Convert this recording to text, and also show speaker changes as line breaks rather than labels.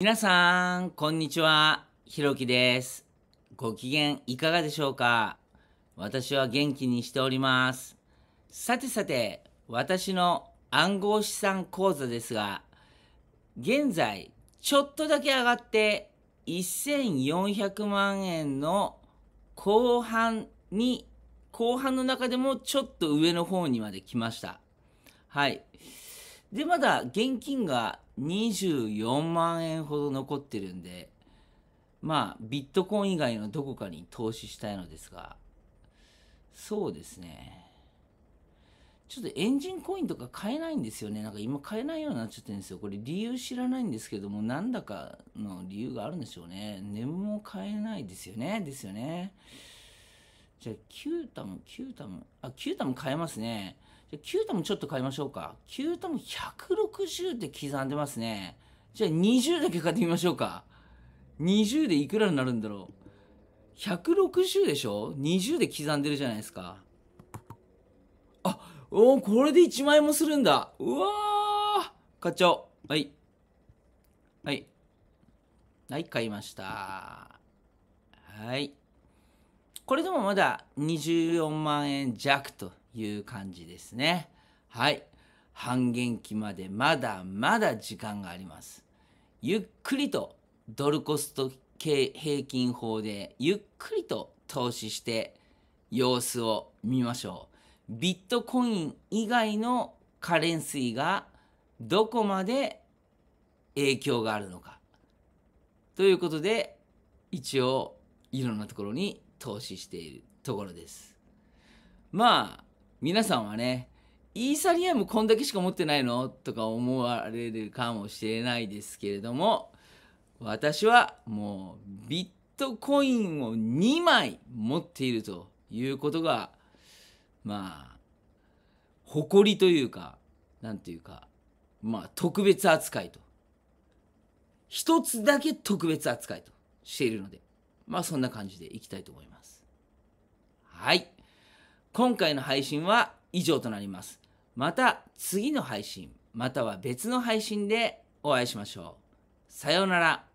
皆さん、こんにちは。ひろきです。ご機嫌いかがでしょうか私は元気にしております。さてさて、私の暗号資産講座ですが、現在、ちょっとだけ上がって、1400万円の後半に、後半の中でもちょっと上の方にまで来ました。はい。でまだ現金が24万円ほど残ってるんでまあビットコイン以外のどこかに投資したいのですがそうですねちょっとエンジンコインとか買えないんですよね。なんか今買えないようになっちゃってるんですよ。これ理由知らないんですけども、なんだかの理由があるんでしょうね。眠も買えないですよね。ですよね。じゃあ、キュータも、キュータも、あ、キュータも変えますね。じゃあ、キュータもちょっと変えましょうか。キュータも160で刻んでますね。じゃあ、20だけ買ってみましょうか。20でいくらになるんだろう。160でしょ ?20 で刻んでるじゃないですか。あ、おおこれで1万円もするんだ。うわー買っちゃおう。はい。はい。はい、買いました。はい。これでもまだ24万円弱という感じですね。はい。半減期までまだまだ時間があります。ゆっくりとドルコスト平均法でゆっくりと投資して様子を見ましょう。ビットコイン以外のカレンスイがどこまで影響があるのか。ということで一応いろんなところに投資しているところですまあ皆さんはねイーサリアムこんだけしか持ってないのとか思われるかもしれないですけれども私はもうビットコインを2枚持っているということがまあ誇りというか何ていうかまあ特別扱いと一つだけ特別扱いとしているのでまあそんな感じでいきたいと思います。はい。今回の配信は以上となります。また次の配信、または別の配信でお会いしましょう。さようなら。